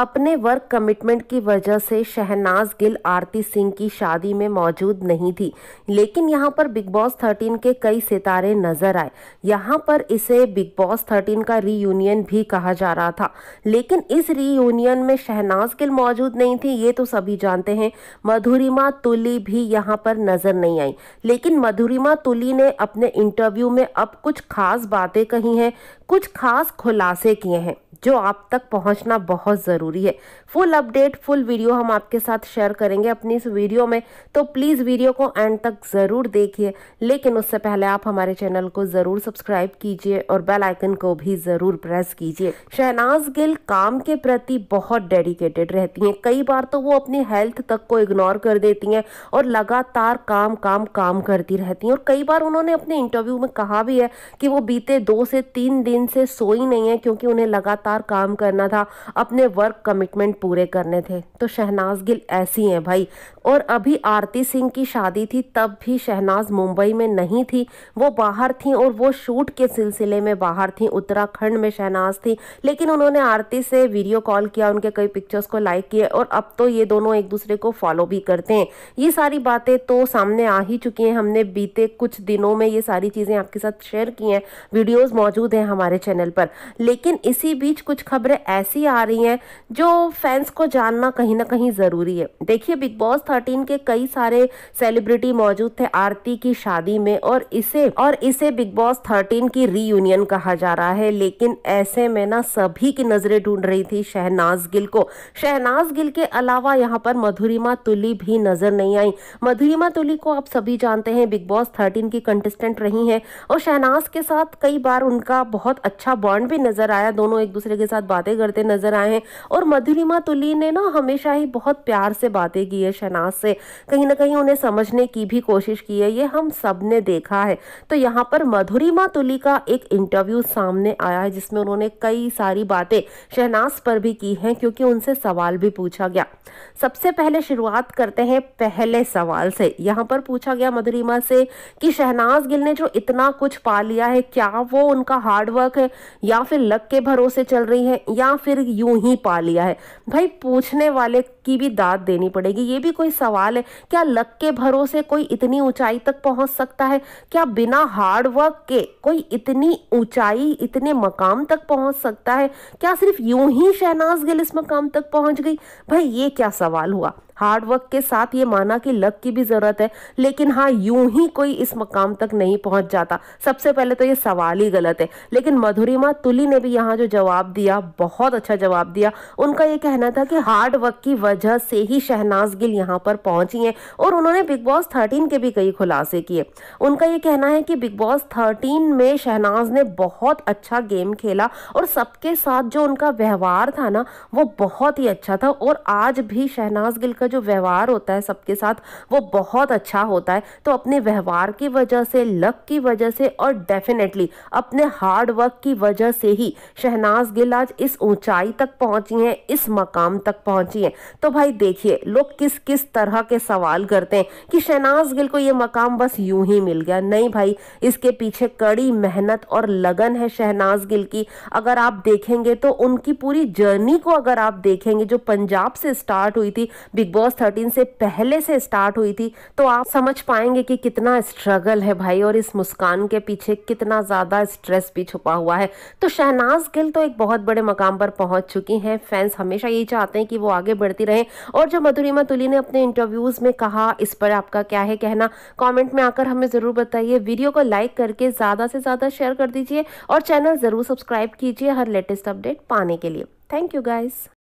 अपने work commitment की वजह से शहनाज गिल आरती सिंह की शादी में मौजूद नहीं थी लेकिन यहाँ पर बिग बॉस 13 के कई सितारे नजर आए यहाँ पर इसे बिग बॉस 13 का रीयूनियन भी कहा जा रहा था लेकिन इस रीयूनियन में शहनाज गिल मौजूद नहीं थी ये तो सभी जानते हैं मधुरिमा तुली भी यहाँ पर नजर नहीं आई लेकिन मधुरिमा तुली ने अपने इंटरव्यू में अब कुछ खास बातें कही हैं कुछ खास खुलासे किए हैं जो आप तक पहुंचना बहुत ज़रूरी है फुल अपडेट फुल वीडियो हम आपके साथ शेयर करेंगे अपनी इस वीडियो में तो प्लीज़ वीडियो को एंड तक ज़रूर देखिए लेकिन उससे पहले आप हमारे चैनल को ज़रूर सब्सक्राइब कीजिए और बेल आइकन को भी ज़रूर प्रेस कीजिए शहनाज गिल काम के प्रति बहुत डेडिकेटेड रहती हैं कई बार तो वो अपनी हेल्थ तक को इग्नोर कर देती हैं और लगातार काम काम काम करती रहती हैं और कई बार उन्होंने अपने इंटरव्यू में कहा भी है कि वो बीते दो से तीन दिन से सोई नहीं है क्योंकि उन्हें लगातार लगातार काम करना था अपने वर्क कमिटमेंट पूरे करने थे तो शहनाज गिल ऐसी हैं भाई और अभी आरती सिंह की शादी थी तब भी शहनाज मुंबई में नहीं थी वो बाहर थी और वो शूट के सिलसिले में बाहर थी उत्तराखंड में शहनाज थी लेकिन उन्होंने आरती से वीडियो कॉल किया उनके कई पिक्चर्स को लाइक किए और अब तो ये दोनों एक दूसरे को फॉलो भी करते हैं ये सारी बातें तो सामने आ ही चुकी हैं हमने बीते कुछ दिनों में ये सारी चीज़ें आपके साथ शेयर की हैं वीडियोज़ मौजूद हैं हमारे चैनल पर लेकिन इसी बीच बीच कुछ खबरें ऐसी आ रही हैं जो फैंस को जानना कहीं ना कहीं ज़रूरी है देखिए बिग बॉस थर्टीन के कई सारे सेलिब्रिटी मौजूद थे आरती की शादी में और इसे और इसे बिग बॉस थर्टीन की रीयूनियन कहा जा रहा है लेकिन ऐसे में ना सभी की नज़रें ढूंढ रही थी शहनाज गिल को शहनाज गिल के अलावा यहाँ पर मधुरिमा तुली भी नज़र नहीं आई मधुरिमा तुली को आप सभी जानते हैं बिग बॉस थर्टीन की कंटेस्टेंट रही हैं और शहनाज के साथ कई बार उनका बहुत अच्छा बॉन्ड भी नज़र आया दोनों एक दूसरे दूसरे के साथ बातें करते नजर आए हैं और मधुरिमा तुली ने ना हमेशा ही बहुत प्यार से बातें की है शहनाज से कहीं ना कहीं उन्हें समझने की भी कोशिश की है ये हम सब ने देखा है तो यहाँ पर मधुरिमा तुली का एक इंटरव्यू सामने आया है जिसमें उन्होंने कई सारी बातें शहनाज पर भी की हैं क्योंकि उनसे सवाल भी पूछा गया सबसे पहले शुरुआत करते हैं पहले सवाल से यहाँ पर पूछा गया मधुरिमा से कि शहनाज गिल ने जो इतना कुछ पा लिया है क्या वो उनका हार्डवर्क है या फिर लक के भरोसे चल चल रही है या फिर यूं ही पा लिया है भाई पूछने वाले की भी दाद देनी पड़ेगी ये भी कोई सवाल है क्या लक के भरोसे कोई इतनी ऊंचाई तक पहुंच सकता है क्या बिना हार्ड वर्क के कोई इतनी ऊंचाई इतने मकाम तक पहुंच सकता है क्या सिर्फ यूं ही शहनाज गिल इस मकाम तक पहुंच गई भाई ये क्या सवाल हुआ हार्डवर्क के साथ ये माना कि लक की भी ज़रूरत है लेकिन हाँ यूं ही कोई इस मकाम तक नहीं पहुंच जाता सबसे पहले तो ये सवाल ही गलत है लेकिन मधुरिमा तुली ने भी यहाँ जो जवाब दिया बहुत अच्छा जवाब दिया उनका ये कहना था कि हार्ड वर्क की वजह से ही शहनाज गिल यहाँ पर पहुंची हैं और उन्होंने बिग बॉस थर्टीन के भी कई खुलासे किए उनका ये कहना है कि बिग बॉस थर्टीन में शहनाज ने बहुत अच्छा गेम खेला और सबके साथ जो उनका व्यवहार था ना वो बहुत ही अच्छा था और आज भी शहनाज गिल का जो व्यवहार होता है सबके साथ वो बहुत अच्छा होता है तो अपने व्यवहार की वजह से लक की वजह से और डेफिनेटली अपने हार्ड वर्क की वजह से ही शहनाज गिल आज इस ऊंचाई तक पहुंची हैं इस मकाम तक पहुंची हैं तो भाई देखिए लोग किस किस तरह के सवाल करते हैं कि शहनाज गिल को ये मकाम बस यूं ही मिल गया नहीं भाई इसके पीछे कड़ी मेहनत और लगन है शहनाज गिल की अगर आप देखेंगे तो उनकी पूरी जर्नी को अगर आप देखेंगे जो पंजाब से स्टार्ट हुई थी बिग बॉस वर्स थर्टीन से पहले से स्टार्ट हुई थी तो आप समझ पाएंगे कि कितना स्ट्रगल है भाई और इस मुस्कान के पीछे कितना ज़्यादा स्ट्रेस भी छुपा हुआ है तो शहनाज गिल तो एक बहुत बड़े मकाम पर पहुंच चुकी हैं फैंस हमेशा यही चाहते हैं कि वो आगे बढ़ती रहें और जो मधुरिमा तुली ने अपने इंटरव्यूज़ में कहा इस पर आपका क्या है कहना कॉमेंट में आकर हमें ज़रूर बताइए वीडियो को लाइक करके ज़्यादा से ज़्यादा शेयर कर दीजिए और चैनल ज़रूर सब्सक्राइब कीजिए हर लेटेस्ट अपडेट पाने के लिए थैंक यू गाइज